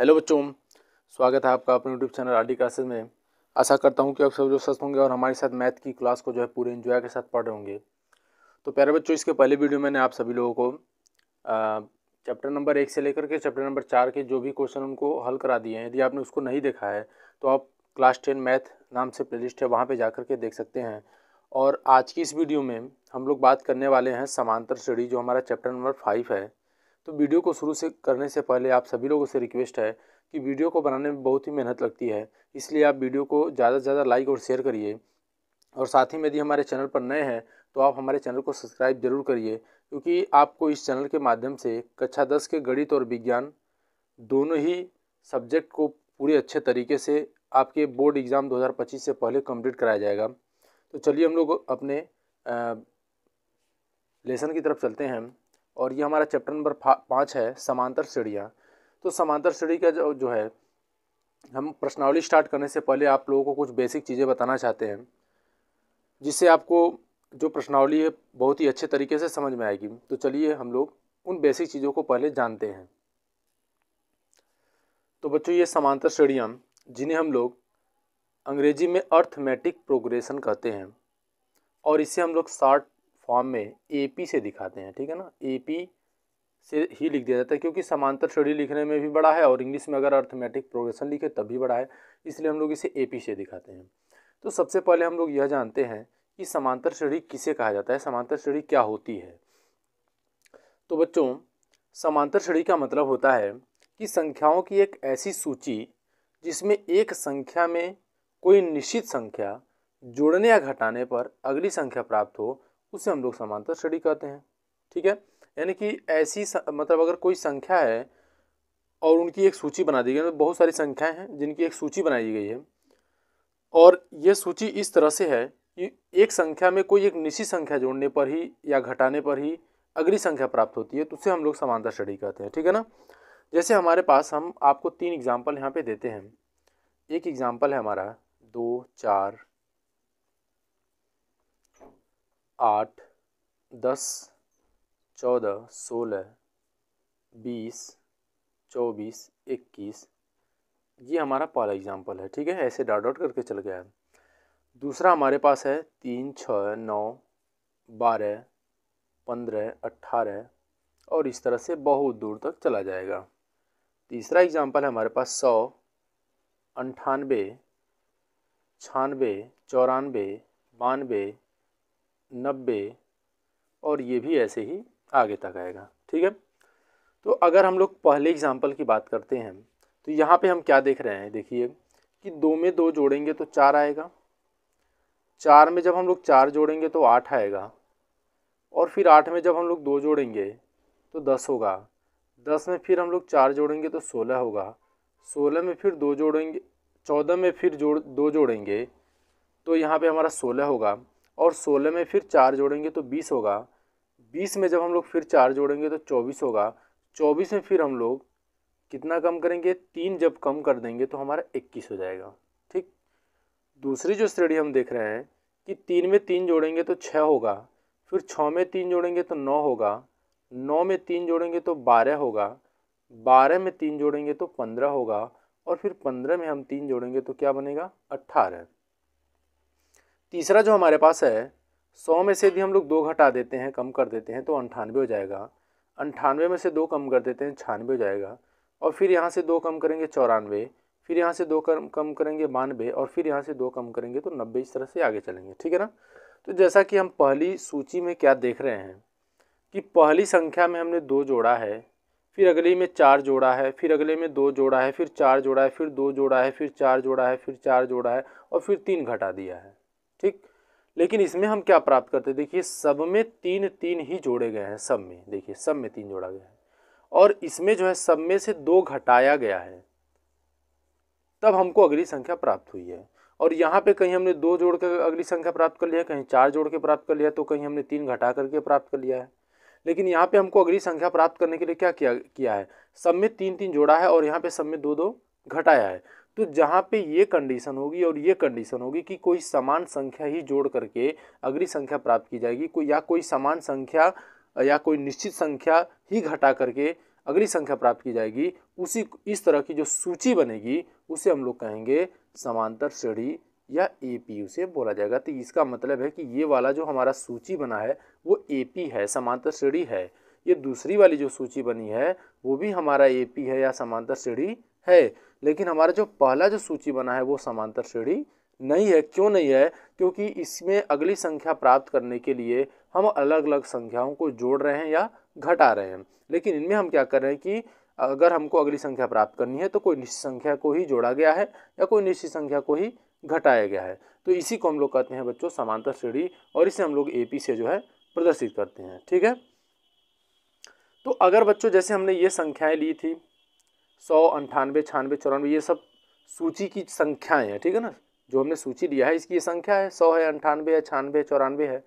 hello बच्चों स्वागत है आपका अपने YouTube channel R D classes में आशा करता हूँ कि आप सब जो स्वस्थ होंगे और हमारे साथ मैथ की क्लास को जो है पूरे इन्जॉय के साथ पढ़ रहे होंगे तो प्यारे बच्चों इसके पहले वीडियो मैंने आप सभी लोगों को चैप्टर नंबर एक से लेकर के चैप्टर नंबर चार के जो भी क्वेश्चन उनको हल करा दिए हैं यदि आपने उसको नहीं देखा है तो आप क्लास टेन मैथ नाम से प्ले है वहाँ पर जा के देख सकते हैं और आज की इस वीडियो में हम लोग बात करने वाले हैं समांतर श्रेणी जो हमारा चैप्टर नंबर फाइव है तो वीडियो को शुरू से करने से पहले आप सभी लोगों से रिक्वेस्ट है कि वीडियो को बनाने में बहुत ही मेहनत लगती है इसलिए आप वीडियो को ज़्यादा से ज़्यादा लाइक और शेयर करिए और साथ ही में यदि हमारे चैनल पर नए हैं तो आप हमारे चैनल को सब्सक्राइब जरूर करिए क्योंकि आपको इस चैनल के माध्यम से कक्षा दस के गणित और विज्ञान दोनों ही सब्जेक्ट को पूरे अच्छे तरीके से आपके बोर्ड एग्ज़ाम 2025 से पहले कंप्लीट कराया जाएगा तो चलिए हम लोग अपने आ, लेसन की तरफ चलते हैं और ये हमारा चैप्टर नंबर पाँच है समांतर सीढ़ियाँ तो समांतर सीढ़ी का जो जो है हम प्रश्नावली स्टार्ट करने से पहले आप लोगों को कुछ बेसिक चीज़ें बताना चाहते हैं जिससे आपको जो प्रश्नावली है बहुत ही अच्छे तरीके से समझ में आएगी तो चलिए हम लोग उन बेसिक चीज़ों को पहले जानते हैं तो बच्चों ये समांतर श्रेणियाँ जिन्हें हम लोग अंग्रेजी में अर्थमेटिक प्रोग्रेशन कहते हैं और इसे हम लोग शॉर्ट फॉर्म में ए पी से दिखाते हैं ठीक है ना ए पी से ही लिख दिया जाता है क्योंकि समांतर श्रेणी लिखने में भी बड़ा है और इंग्लिश में अगर अर्थमेटिक प्रोग्रेशन लिखे तब भी बड़ा है इसलिए हम लोग इसे ए पी से दिखाते हैं तो सबसे पहले हम लोग यह जानते हैं कि समांतर श्रेणी किसे कहा जाता है समांतर श्रेणी क्या होती है तो बच्चों समांतर श्रेणी का मतलब होता है कि संख्याओं की एक ऐसी सूची जिसमें एक संख्या में कोई निश्चित संख्या जोड़ने या घटाने पर अगली संख्या प्राप्त हो उसे हम लोग समांतर श्रेणी कहते हैं ठीक है यानी कि ऐसी मतलब अगर कोई संख्या है और उनकी एक सूची बना दी गई है मतलब बहुत सारी संख्याएं हैं जिनकी एक सूची बनाई गई है और ये सूची इस तरह से है कि एक संख्या में कोई एक निश्चित संख्या जोड़ने पर ही या घटाने पर ही अगली संख्या प्राप्त होती है तो उसे हम लोग समानता श्रेणी कहते हैं ठीक है ना जैसे हमारे पास हम आपको तीन एग्जाम्पल यहाँ पे देते हैं एक एग्जाम्पल है हमारा दो चार आठ दस चौदह सोलह बीस चौबीस इक्कीस ये हमारा पहला एग्जाम्पल है ठीक है ऐसे डॉट डॉट करके चल गया है दूसरा हमारे पास है तीन छः नौ बारह पंद्रह अट्ठारह और इस तरह से बहुत दूर तक चला जाएगा तीसरा एग्जाम्पल है हमारे पास सौ अंठानबे छानबे चौरानवे बानवे नब्बे और ये भी ऐसे ही आगे तक आएगा ठीक है तो अगर हम लोग पहले एग्ज़ाम्पल की बात करते हैं तो यहाँ पे हम क्या देख रहे हैं देखिए कि दो में दो जोड़ेंगे तो चार आएगा चार में जब हम लोग चार जोड़ेंगे तो आठ आएगा और फिर आठ में जब हम लोग दो जोड़ेंगे तो दस होगा दस में फिर हम लोग चार जोड़ेंगे तो सोलह होगा सोलह में फिर दो जोड़ेंगे चौदह में फिर जोड़ दो जोड़ेंगे तो यहाँ पे हमारा सोलह होगा और सोलह में फिर चार जोड़ेंगे तो बीस होगा बीस में जब हम लोग फिर चार जोड़ेंगे तो चौबीस होगा चौबीस में फिर हम लोग कितना कम करेंगे तीन जब कम कर देंगे तो हमारा इक्कीस हो जाएगा ठीक दूसरी जो श्रेणी हम देख रहे हैं कि तीन में तीन जोड़ेंगे तो छः होगा फिर छः में तीन जोड़ेंगे तो नौ होगा नौ में तीन जोड़ेंगे तो बारह होगा बारह में तीन जोड़ेंगे तो पंद्रह होगा और फिर पंद्रह में हम तीन जोड़ेंगे तो क्या बनेगा अट्ठारह तीसरा जो हमारे पास है सौ में से यदि हम लोग दो घटा देते हैं कम कर देते हैं तो अंठानवे हो जाएगा अंठानवे में से दो कम कर देते हैं छानवे हो जाएगा और फिर यहाँ से दो कम करेंगे चौरानवे फिर यहाँ से दो कम कम करेंगे बानवे और फिर यहाँ से दो कम करेंगे तो नब्बे इस तरह से आगे चलेंगे ठीक है ना तो जैसा कि हम पहली सूची में क्या देख रहे हैं कि पहली संख्या में हमने दो जोड़ा है फिर अगले में चार जोड़ा है फिर अगले में दो जोड़ा है फिर चार जोड़ा है फिर दो जोड़ा है फिर चार जोड़ा है फिर चार जोड़ा है और फिर तीन घटा दिया है ठीक लेकिन इसमें हम क्या प्राप्त करते हैं देखिए सब में तीन तीन ही जोड़े गए हैं सब में देखिए सब में तीन जोड़ा गया है और इसमें जो है सब में से दो घटाया गया है तब हमको अगली संख्या प्राप्त हुई है और यहाँ पे कहीं हमने दो जोड़ कर अगली संख्या प्राप्त कर लिया कहीं चार जोड़ के प्राप्त कर लिया तो कहीं हमने तीन घटा करके प्राप्त कर लिया है लेकिन यहाँ पे हमको अगली संख्या प्राप्त करने के लिए क्या किया किया है सब में तीन तीन जोड़ा है और यहाँ पे सब में दो दो घटाया है तो जहाँ पे ये कंडीशन होगी और ये कंडीशन होगी कि कोई समान संख्या ही जोड़ करके अग्री संख्या प्राप्त की जाएगी कोई या कोई समान संख्या या कोई निश्चित संख्या ही घटा करके अगली संख्या प्राप्त की जाएगी उसी इस तरह की जो सूची बनेगी उसे हम लोग कहेंगे समांतर श्रेणी या ए पी उसे बोला जाएगा तो इसका मतलब है कि ये वाला जो हमारा सूची बना है वो ए पी है समांतर श्रेणी है ये दूसरी वाली जो सूची बनी है वो भी हमारा ए पी है या समांतर श्रेणी है लेकिन हमारा जो पहला जो सूची बना है वो समांतर श्रेणी नहीं है क्यों नहीं है क्योंकि इसमें अगली संख्या प्राप्त करने के लिए हम अलग अलग संख्याओं को जोड़ रहे हैं या घटा रहे हैं लेकिन इनमें हम क्या कर रहे हैं कि अगर हमको अगली संख्या प्राप्त करनी है तो कोई निश्चित संख्या को ही जोड़ा गया है या कोई निश्चित संख्या को ही घटाया गया है तो इसी को हम लोग कहते हैं बच्चों समांतर श्रेणी और इसे हम लोग ए से जो है प्रदर्शित करते हैं ठीक है तो अगर बच्चों जैसे हमने ये संख्याएं ली थी सौ अंठानवे छानवे चौरानवे ये सब सूची की संख्याएं हैं ठीक है ना जो हमने सूची लिया है इसकी ये संख्या है सौ है अंठानवे है छानवे है चौरानवे है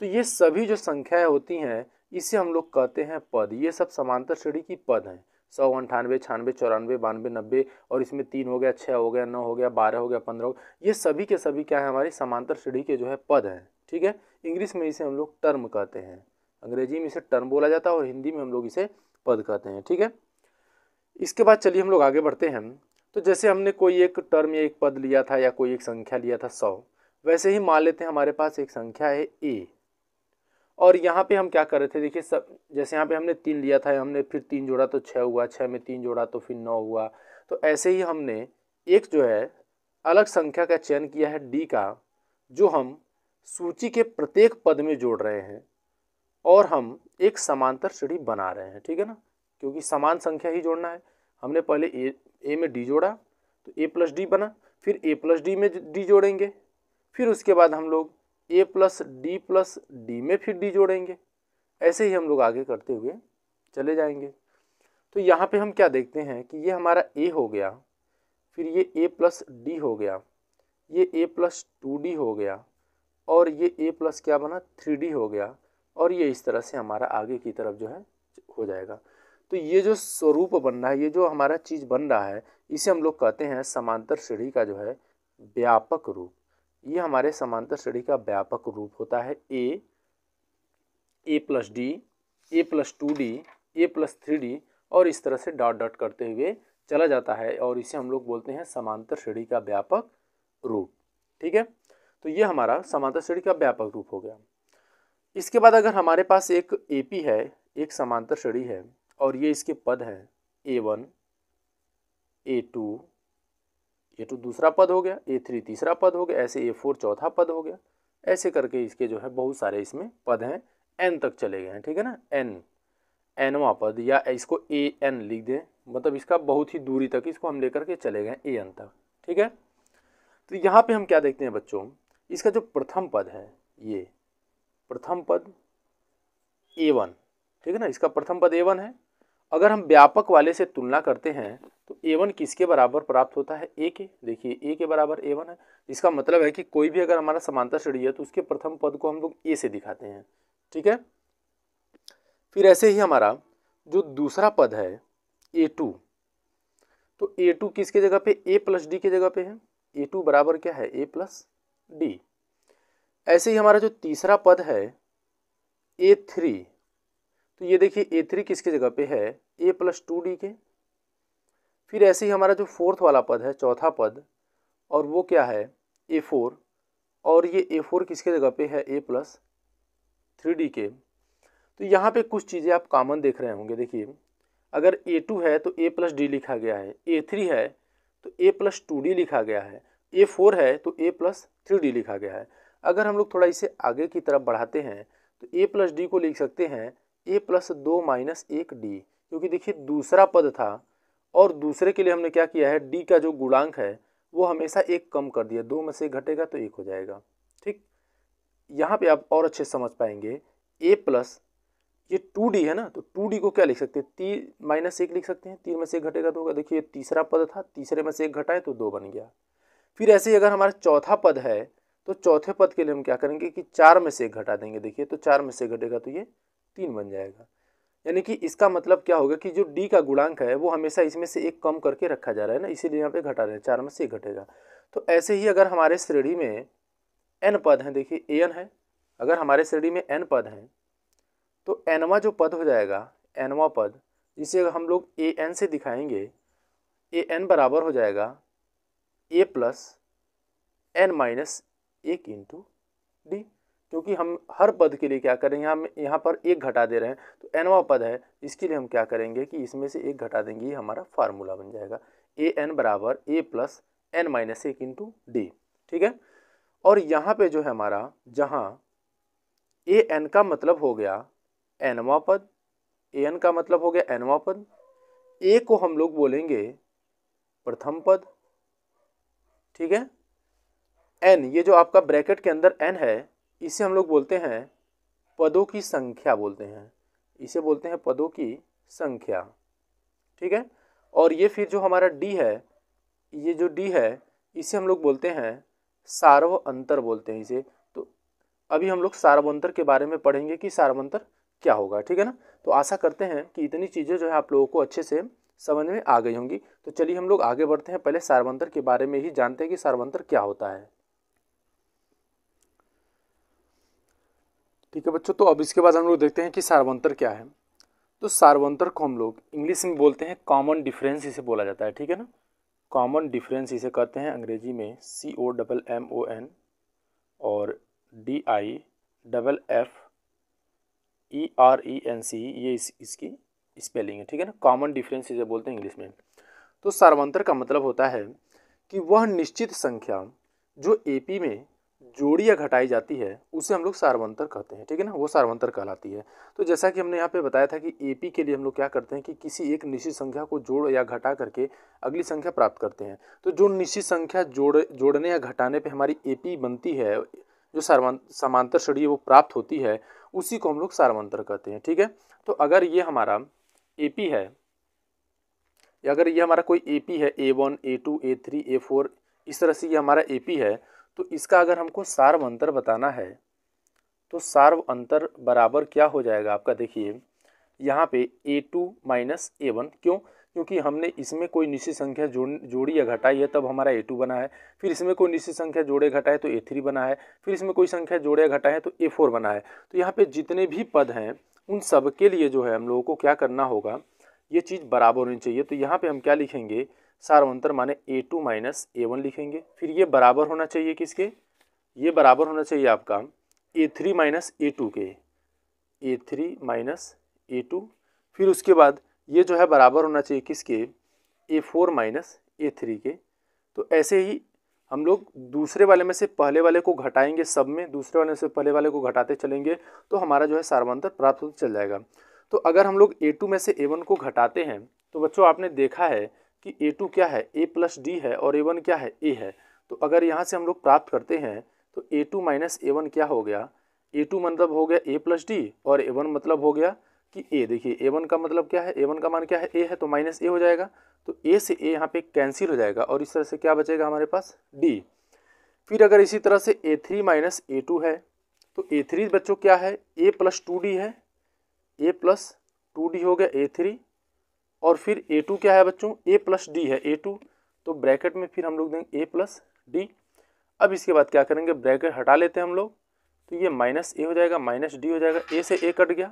तो ये सभी जो संख्याएं होती हैं इसे हम लोग कहते हैं पद ये सब समांतर श्रेणी की पद हैं सौ अंठानवे छानवे चौरानवे बानवे नब्बे और इसमें तीन हो गया छः हो गया नौ हो गया बारह हो गया पंद्रह हो गया ये सभी के सभी क्या है हमारी समांतर श्रेणी के जो है पद हैं ठीक है इंग्लिश में इसे हम लोग टर्म कहते हैं अंग्रेजी में इसे टर्म बोला जाता है और हिंदी में हम लोग इसे पद कहते हैं ठीक है इसके बाद चलिए हम लोग आगे बढ़ते हैं तो जैसे हमने कोई एक टर्म या एक पद लिया था या कोई एक संख्या लिया था सौ वैसे ही मान लेते हैं हमारे पास एक संख्या है ए और यहाँ पे हम क्या कर रहे थे देखिए सब जैसे यहाँ पे हमने तीन लिया था हमने फिर तीन जोड़ा तो छः हुआ छः में तीन जोड़ा तो फिर नौ हुआ तो ऐसे ही हमने एक जो है अलग संख्या का चयन किया है डी का जो हम सूची के प्रत्येक पद में जोड़ रहे हैं और हम एक समांतर सीढ़ी बना रहे हैं ठीक है ना क्योंकि समान संख्या ही जोड़ना है हमने पहले ए ए में डी जोड़ा तो ए प्लस डी बना फिर ए प्लस डी में डी जोड़ेंगे फिर उसके बाद हम लोग A plus D plus D में फिर डी जोड़ेंगे ऐसे ही हम लोग आगे करते हुए चले जाएंगे तो यहाँ पे हम क्या देखते हैं कि ये हमारा ए हो गया फिर ये ए प्लस डी हो गया ये ए प्लस टू डी हो गया और ये ए प्लस क्या बना थ्री डी हो गया और ये इस तरह से हमारा आगे की तरफ जो है हो जाएगा तो ये जो स्वरूप बन रहा है ये जो हमारा चीज़ बन रहा है इसे हम लोग कहते हैं समांतर श्रेणी का जो है व्यापक रूप ये हमारे समांतर श्रेणी का व्यापक रूप होता है A A plus D A plus two D A plus three D और इस तरह से डॉट डॉट करते हुए चला जाता है और इसे हम लोग बोलते हैं समांतर श्रेणी का व्यापक रूप ठीक है तो ये हमारा समांतर श्रेणी का व्यापक रूप हो गया इसके बाद अगर हमारे पास एक पी है एक समांतर श्रेणी है और ये इसके पद हैं A one A two A two दूसरा पद हो गया ए थ्री तीसरा पद हो गया ऐसे ए फोर चौथा पद हो गया ऐसे करके इसके जो है बहुत सारे इसमें पद हैं एन तक चले गए हैं ठीक है ना एन एनवा पद या इसको ए एन लिख दें मतलब इसका बहुत ही दूरी तक इसको हम लेकर के चले गए ए एन तक ठीक है तो यहाँ पे हम क्या देखते हैं बच्चों इसका जो प्रथम पद है ये प्रथम पद ए वन ठीक है ना इसका प्रथम पद ए वन है अगर हम व्यापक वाले से तुलना करते हैं तो ए वन किसके बराबर प्राप्त होता है ए के देखिए ए के बराबर ए वन है इसका मतलब है कि कोई भी अगर हमारा समानता श्रेणी है तो उसके प्रथम पद को हम लोग ए से दिखाते हैं ठीक है फिर ऐसे ही हमारा जो दूसरा पद है ए टू तो ए टू किसके जगह पे ए प्लस डी के जगह पे है ए टू बराबर क्या है ए प्लस डी ऐसे ही हमारा जो तीसरा पद है ए थ्री तो ये देखिए ए थ्री किसके जगह पे है ए प्लस टू डी के फिर ऐसे ही हमारा जो फोर्थ वाला पद है चौथा पद और वो क्या है ए फोर और ये ए फोर किसके जगह पे है ए प्लस थ्री डी के तो यहाँ पे कुछ चीज़ें आप कॉमन देख रहे होंगे देखिए अगर ए टू है तो ए प्लस डी लिखा गया है ए थ्री है तो ए प्लस टू डी लिखा गया है ए फोर है तो ए प्लस थ्री डी लिखा गया है अगर हम लोग थोड़ा इसे आगे की तरफ बढ़ाते हैं तो ए प्लस डी को लिख सकते हैं ए प्लस दो माइनस एक डी क्योंकि देखिए दूसरा पद था और दूसरे के लिए हमने क्या किया है डी का जो गुणांक है वो हमेशा एक कम कर दिया दो में से घटेगा तो एक हो जाएगा ठीक यहाँ पे आप और अच्छे समझ पाएंगे ए प्लस ये टू डी है ना तो टू डी को क्या लिख सकते हैं तीन माइनस एक लिख सकते हैं तीन में से एक घटेगा तो होगा देखिए तीसरा पद था तीसरे में से एक घटाएं तो दो बन गया फिर ऐसे ही अगर हमारा चौथा पद है तो चौथे पद के लिए हम क्या करेंगे कि चार में से एक घटा देंगे देखिए तो चार में से घटेगा तो ये तीन बन जाएगा यानी कि इसका मतलब क्या होगा कि जो डी का गुणांक है वो हमेशा इसमें से एक कम करके रखा जा रहा है ना इसीलिए यहाँ पे घटा रहे हैं चार में से घटेगा तो ऐसे ही अगर हमारे श्रेणी में एन पद हैं देखिए ए एन है अगर हमारे श्रेणी में एन पद हैं तो एनवा जो पद हो जाएगा एनवा पद जिसे हम लोग ए एन से दिखाएंगे ए एन बराबर हो जाएगा ए प्लस एन माइनस एक इंटू डी क्योंकि हम हर पद के लिए क्या करेंगे हम यहाँ पर एक घटा दे रहे हैं तो एनवा पद है इसके लिए हम क्या करेंगे कि इसमें से एक घटा देंगे ये हमारा फार्मूला बन जाएगा ए एन बराबर ए प्लस एन माइनस एक इंटू डी ठीक है और यहाँ पे जो है हमारा जहाँ ए एन का मतलब हो गया एनवा पद ए एन का मतलब हो गया एनवा पद ए को हम लोग बोलेंगे प्रथम पद ठीक है एन ये जो आपका ब्रैकेट के अंदर एन है इसे हम लोग बोलते हैं पदों की संख्या बोलते हैं इसे बोलते हैं पदों की संख्या ठीक है और ये फिर जो हमारा डी है ये जो डी है इसे हम लोग बोलते हैं सार्व अंतर बोलते हैं इसे तो अभी हम लोग सार्वंतर के बारे में पढ़ेंगे कि सार्वंतर क्या होगा ठीक है ना तो आशा करते हैं कि इतनी चीज़ें जो है आप लोगों को अच्छे से समझ में आ गई होंगी तो चलिए हम लोग आगे बढ़ते हैं पहले सार्वंतर के बारे में ही जानते हैं कि सार्वंतर क्या होता है ठीक है बच्चों तो अब इसके बाद हम लोग देखते हैं कि सार्वंतर क्या है तो सार्वंतर को हम लोग इंग्लिश में बोलते हैं कॉमन डिफरेंस इसे बोला जाता है ठीक है ना कॉमन डिफरेंस इसे कहते हैं अंग्रेजी में C O double M O N और D I double F E R E N C ये इस, इसकी स्पेलिंग है ठीक है ना कॉमन डिफरेंस इसे बोलते हैं इंग्लिश में तो सार्वंतर का मतलब होता है कि वह निश्चित संख्या जो एपी में जोड़ी या घटाई जाती है उसे हम लोग सार्वंतर कहते हैं ठीक है ना वो सार्वंतर कहलाती है तो जैसा कि हमने यहाँ पे बताया था कि एपी के लिए हम लोग क्या करते हैं कि किसी एक निश्चित संख्या को जोड़ या घटा करके अगली संख्या प्राप्त करते हैं तो जो निश्चित संख्या जोड़ जोड़ने या घटाने पे हमारी एपी बनती है जो समांतर श्रेणी वो प्राप्त होती है उसी को हम लोग सार्वंतर कहते हैं ठीक है तो अगर ये हमारा पी है अगर ये हमारा कोई पी है A one A two A three A four इस तरह से ये हमारा पी है तो इसका अगर हमको सार्व अंतर बताना है तो सार्व अंतर बराबर क्या हो जाएगा आपका देखिए यहाँ पे A two minus A one क्यों क्योंकि हमने इसमें कोई निश्चित संख्या जोड़ जोड़ी या घटाई है तब हमारा ए टू बना है फिर इसमें कोई निश्चित संख्या जोड़े घटाए तो ए थ्री बना है फिर इसमें कोई संख्या जोड़े या घटाए तो ए फोर बना है तो यहाँ पे जितने भी पद हैं उन सब के लिए जो है हम लोगों को क्या करना होगा ये चीज़ बराबर होनी चाहिए तो यहाँ पर हम क्या लिखेंगे सार्वंतर माने A two minus A one लिखेंगे फिर ये बराबर होना चाहिए किसके ये बराबर होना चाहिए आपका A three minus A two के A three minus A two फिर उसके बाद ये जो है बराबर होना चाहिए किसके A four minus A three के तो ऐसे ही हम लोग दूसरे वाले में से पहले वाले को घटाएंगे सब में दूसरे वाले से पहले वाले को घटाते चलेंगे तो हमारा जो है सार्वंतर प्राप्त होते चल जाएगा तो अगर हम लोग ए टू में से ए वन को घटाते हैं तो बच्चों आपने देखा है कि ए टू क्या है ए प्लस डी है और ए वन क्या है ए है तो अगर यहाँ से हम लोग प्राप्त करते हैं तो A two minus A one क्या हो गया ए टू मतलब हो गया ए प्लस डी और ए वन मतलब हो गया कि ए देखिए ए वन का मतलब क्या है ए वन का मान क्या है ए है तो माइनस ए हो जाएगा तो ए से ए यहाँ पे कैंसिल हो जाएगा और इस तरह से क्या बचेगा हमारे पास डी फिर अगर इसी तरह से A three minus A two है तो ए थ्री बच्चों क्या है ए प्लस टू डी है ए प्लस टू डी हो गया ए थ्री और फिर ए टू क्या है बच्चों ए प्लस डी है ए टू तो ब्रैकेट में फिर हम लोग देंगे ए प्लस डी अब इसके बाद क्या करेंगे ब्रैकेट हटा लेते हैं हम लोग तो ये माइनस ए हो जाएगा माइनस डी हो जाएगा ए से ए कट गया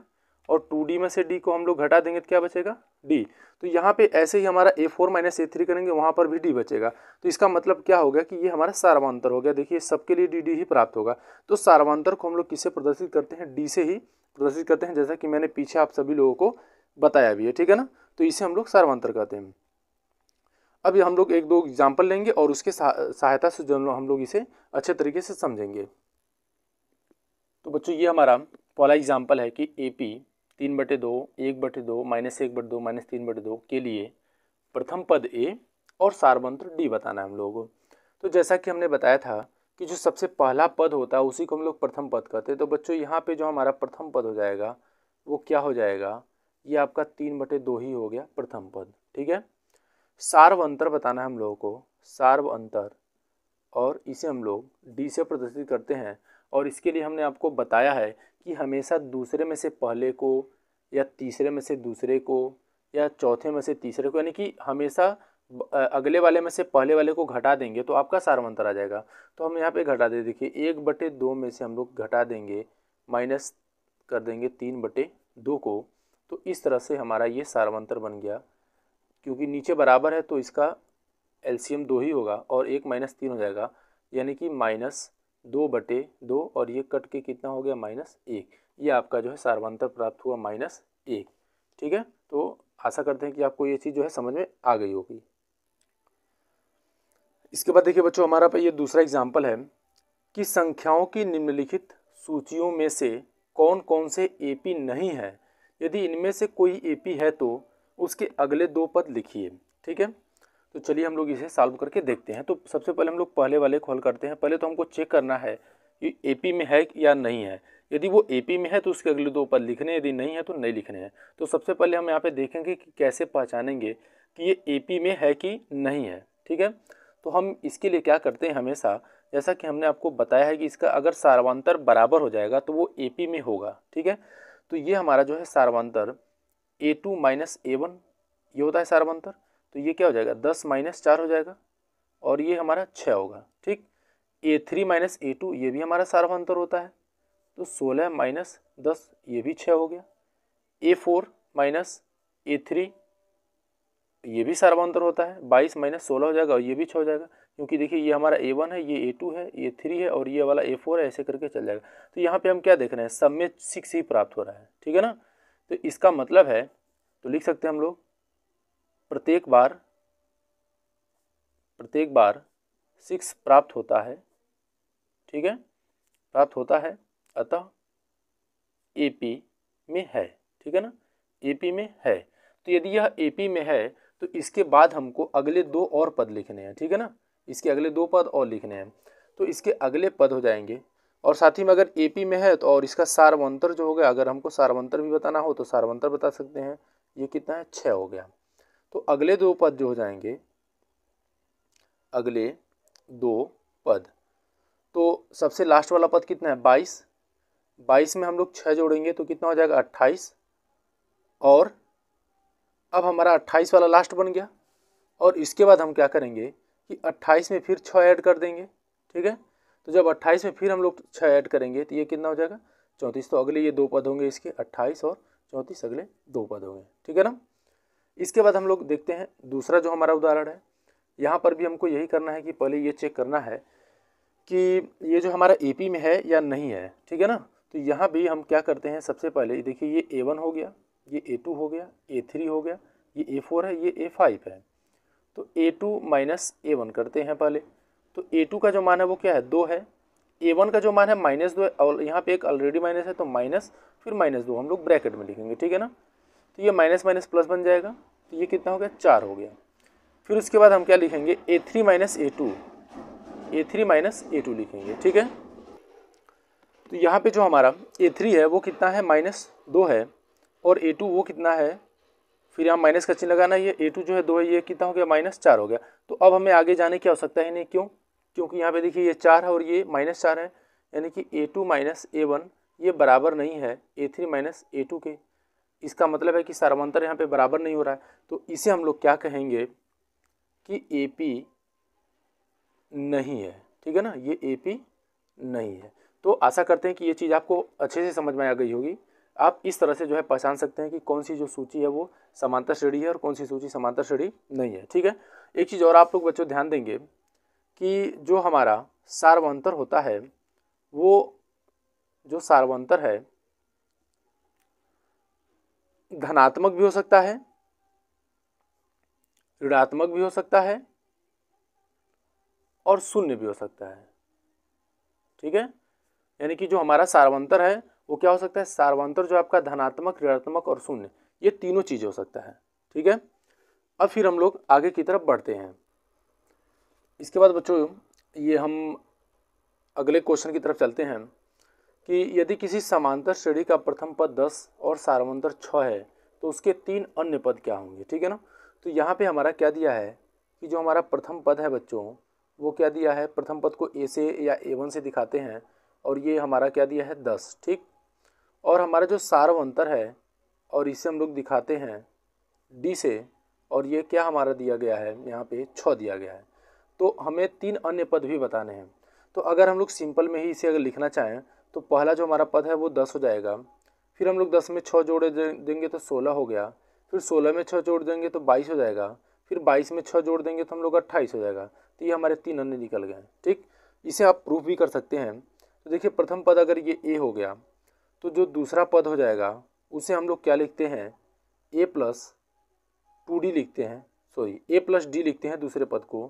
और टू डी में से डी को हम लोग घटा देंगे तो क्या बचेगा डी तो यहाँ पे ऐसे ही हमारा A four minus A three करेंगे वहाँ पर भी डी बचेगा तो इसका मतलब क्या होगा कि ये हमारा सारवांतर हो गया देखिए सबके लिए डी डी ही प्राप्त होगा तो सारवांतर को हम लोग किससे प्रदर्शित करते हैं डी से ही प्रदर्शित करते हैं जैसा कि मैंने पीछे आप सभी लोगों को बताया भी है ठीक है ना तो इसे हम लोग सर्वांतर कहते हैं अब हम लोग एक दो एग्जाम्पल लेंगे और उसके सहायता से जो हम लोग इसे अच्छे तरीके से समझेंगे तो बच्चों ये हमारा पहला एग्जाम्पल है कि ए पी तीन बटे दो एक बटे दो माइनस एक बटे दो माइनस तीन बटे दो के लिए प्रथम पद ए और सारवंत्र डी बताना है हम लोगों को तो जैसा कि हमने बताया था कि जो सबसे पहला पद होता है उसी को हम लोग प्रथम पद कहते हैं तो बच्चों यहाँ पे जो हमारा प्रथम पद हो जाएगा वो क्या हो जाएगा ये आपका तीन बटे दो ही हो गया प्रथम पद ठीक है सार्व अंतर बताना है हम लोगों को सार्व अंतर और इसे हम लोग डी से प्रदर्शित करते हैं और इसके लिए हमने आपको बताया है कि हमेशा दूसरे में से पहले को या तीसरे में से दूसरे को या चौथे में से तीसरे को यानी कि हमेशा अगले वाले में से पहले वाले को घटा देंगे तो आपका सार्व अंतर आ जाएगा तो हम यहाँ पे घटा दे देखिए एक बटे दो में से हम लोग घटा देंगे माइनस कर देंगे तीन बटे दो को तो इस तरह से हमारा ये सारवंतर बन गया क्योंकि नीचे बराबर है तो इसका एलसीएम दो ही होगा और एक माइनस तीन हो जाएगा यानी कि माइनस दो बटे दो और ये कट के कितना हो गया माइनस एक ये आपका जो है सारवंतर प्राप्त हुआ माइनस एक ठीक है तो आशा करते हैं कि आपको ये चीज़ जो है समझ में आ गई होगी इसके बाद देखिए बच्चों हमारा पर ये दूसरा एग्जाम्पल है कि संख्याओं की निम्नलिखित सूचियों में से कौन कौन से एपी नहीं है यदि इनमें से कोई पी है तो उसके अगले दो पद लिखिए ठीक है तो चलिए हम लोग इसे सॉल्व करके देखते हैं तो सबसे पहले हम लोग पहले वाले खोल करते हैं पहले तो हमको चेक करना है कि पी में है या नहीं है यदि वो पी में है तो उसके अगले दो पद लिखने यदि नहीं है तो नहीं लिखने हैं तो सबसे पहले हम यहाँ पे देखेंगे कि कैसे पहचानेंगे कि ये पी में है कि नहीं है ठीक है तो हम इसके लिए क्या करते हैं हमेशा जैसा कि हमने आपको बताया है कि इसका अगर सार्वांतर बराबर हो जाएगा तो वो पी में होगा ठीक है तो ये हमारा जो है सार्वंतर A two minus A one ये होता है सार्वंतर तो ये क्या हो जाएगा दस माइनस चार हो जाएगा और ये हमारा छः होगा ठीक A three minus A two ये भी हमारा सार्वांतर होता है तो सोलह माइनस दस ये भी छः हो गया A four minus A three ये भी सार्वंतर होता है बाईस माइनस सोलह हो जाएगा और ये भी छः हो जाएगा क्योंकि देखिए ये हमारा ए वन है ये ए टू है ये थ्री है और ये वाला ए फोर है ऐसे करके चल जाएगा तो यहाँ पे हम क्या देख रहे हैं सब में सिक्स ही प्राप्त हो रहा है ठीक है ना तो इसका मतलब है तो लिख सकते हैं हम लोग प्रत्येक बार प्रत्येक बार सिक्स प्राप्त होता है ठीक है प्राप्त होता है अतः पी में है ठीक है ना पी में है तो यदि यह पी में है तो इसके बाद हमको अगले दो और पद लिखने हैं ठीक है ना इसके अगले दो पद और लिखने हैं तो इसके अगले पद हो जाएंगे और साथ ही में अगर एपी में है तो और इसका सार्वंत्र जो हो गया अगर हमको सार्वंतर भी बताना हो तो सार्वंत्र बता सकते हैं ये कितना है छः हो गया तो अगले दो पद जो हो जाएंगे अगले दो पद तो सबसे लास्ट वाला पद कितना है बाईस बाईस में हम लोग छः जोड़ेंगे तो कितना हो जाएगा अट्ठाईस और अब हमारा अट्ठाईस वाला लास्ट बन गया और इसके बाद हम क्या करेंगे कि 28 में फिर छः ऐड कर देंगे ठीक है तो जब 28 में फिर हम लोग छः ऐड करेंगे तो ये कितना हो जाएगा चौंतीस तो अगले ये दो पद होंगे इसके अट्ठाईस और चौंतीस अगले दो पद होंगे ठीक है ना इसके बाद हम लोग देखते हैं दूसरा जो हमारा उदाहरण है यहाँ पर भी हमको यही करना है कि पहले ये चेक करना है कि ये जो हमारा ए में है या नहीं है ठीक है ना तो यहाँ भी हम क्या करते हैं सबसे पहले देखिए ये ए वन हो गया ये ए टू हो गया ए थ्री हो गया ये ए फोर है ये ए फाइव है तो A two minus A one करते हैं पहले तो ए टू का जो मान है वो क्या है दो है ए वन का जो मान है माइनस दो है और यहाँ पे एक ऑलरेडी माइनस है तो माइनस फिर माइनस दो हम लोग ब्रैकेट में लिखेंगे ठीक है ना तो ये माइनस माइनस प्लस बन जाएगा तो ये कितना हो गया चार हो गया फिर उसके बाद हम क्या लिखेंगे A three minus A two A three minus A two लिखेंगे ठीक है तो यहाँ पे जो हमारा ए थ्री है वो कितना है माइनस दो है और ए टू वो कितना है फिर यहाँ माइनस का चिन्ह लगाना ये ए टू जो है दो है ये कितना हो गया माइनस चार हो गया तो अब हमें आगे जाने की आवश्यकता ही नहीं क्यों क्योंकि यहाँ पे देखिए ये चार है और ये माइनस चार है यानी कि A two minus A one ये बराबर नहीं है A three minus A two के इसका मतलब है कि सारवंतर यहाँ पे बराबर नहीं हो रहा है तो इसे हम लोग क्या कहेंगे कि ए पी नहीं है ठीक है ना ये ए पी नहीं है तो आशा करते हैं कि ये चीज़ आपको अच्छे से समझ में आ गई होगी आप इस तरह से जो है पहचान सकते हैं कि कौन सी जो सूची है वो समांतर श्रेणी है और कौन सी सूची समांतर श्रेणी नहीं है ठीक है एक चीज़ और आप लोग बच्चों ध्यान देंगे कि जो हमारा सार्वंतर होता है वो जो सार्वंतर है धनात्मक भी हो सकता है ऋणात्मक भी हो सकता है और शून्य भी हो सकता है ठीक है यानी कि जो हमारा सार्वंतर है वो क्या हो सकता है सार्वांतर जो आपका धनात्मक ऋणात्मक और शून्य ये तीनों चीज़ हो सकता है ठीक है अब फिर हम लोग आगे की तरफ बढ़ते हैं इसके बाद बच्चों ये हम अगले क्वेश्चन की तरफ चलते हैं कि यदि किसी समांतर श्रेणी का प्रथम पद दस और सार्वंतर छः है तो उसके तीन अन्य पद क्या होंगे ठीक है ना तो यहाँ पे हमारा क्या दिया है कि जो हमारा प्रथम पद है बच्चों वो क्या दिया है प्रथम पद को ए से या ए वन से दिखाते हैं और ये हमारा क्या दिया है दस ठीक और हमारा जो सार्व अंतर है और इसे हम लोग दिखाते हैं डी से और ये क्या हमारा दिया गया है यहाँ पे छ दिया गया है तो हमें तीन अन्य पद भी बताने हैं तो अगर हम लोग सिंपल में ही इसे अगर लिखना चाहें तो पहला जो हमारा पद है वो दस हो जाएगा फिर हम लोग दस में छः जोड़ देंगे तो सोलह हो गया फिर सोलह में छः जोड़ देंगे तो बाईस हो जाएगा फिर बाईस में छः जोड़ देंगे तो हम लोग अट्ठाईस हो जाएगा तो ये हमारे तीन अन्य निकल गए ठीक इसे आप प्रूफ भी कर सकते हैं तो देखिए प्रथम पद अगर ये ए हो गया तो जो दूसरा पद हो जाएगा उसे हम लोग क्या लिखते हैं ए प्लस टू डी लिखते हैं सॉरी ए प्लस डी लिखते हैं दूसरे पद को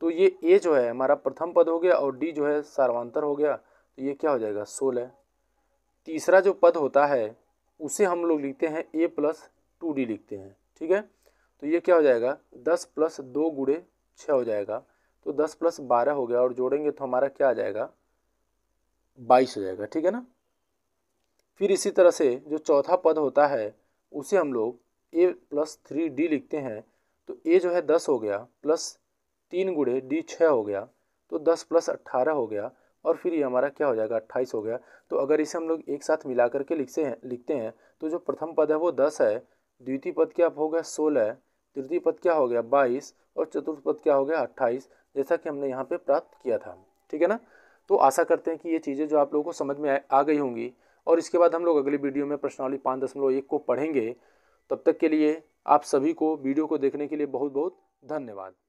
तो ये ए जो है हमारा प्रथम पद हो गया और डी जो है सर्वांतर हो गया तो ये क्या हो जाएगा सोलह तीसरा जो पद होता है उसे हम लोग लिखते हैं ए प्लस टू डी लिखते हैं ठीक है तो ये क्या हो जाएगा दस प्लस दो गुड़े छः हो जाएगा तो दस प्लस बारह हो गया और जोड़ेंगे तो हमारा क्या आ जाएगा बाईस हो जाएगा ठीक है ना फिर इसी तरह से जो चौथा पद होता है उसे हम लोग ए प्लस थ्री डी लिखते हैं तो ए जो है दस हो गया प्लस तीन गुड़े डी छः हो गया तो दस प्लस अट्ठारह हो गया और फिर ये हमारा क्या हो जाएगा अट्ठाईस हो गया तो अगर इसे हम लोग एक साथ मिला करके लिखते हैं लिखते हैं तो जो प्रथम पद है वो दस है द्वितीय पद क्या हो गया सोलह तृतीय पद क्या हो गया बाईस और चतुर्थ पद क्या हो गया अट्ठाईस जैसा कि हमने यहाँ पे प्राप्त किया था ठीक है ना तो आशा करते हैं कि ये चीज़ें जो आप लोगों को समझ में आ गई होंगी और इसके बाद हम लोग अगली वीडियो में प्रश्नावली पाँच दशमलव एक को पढ़ेंगे तब तक के लिए आप सभी को वीडियो को देखने के लिए बहुत बहुत धन्यवाद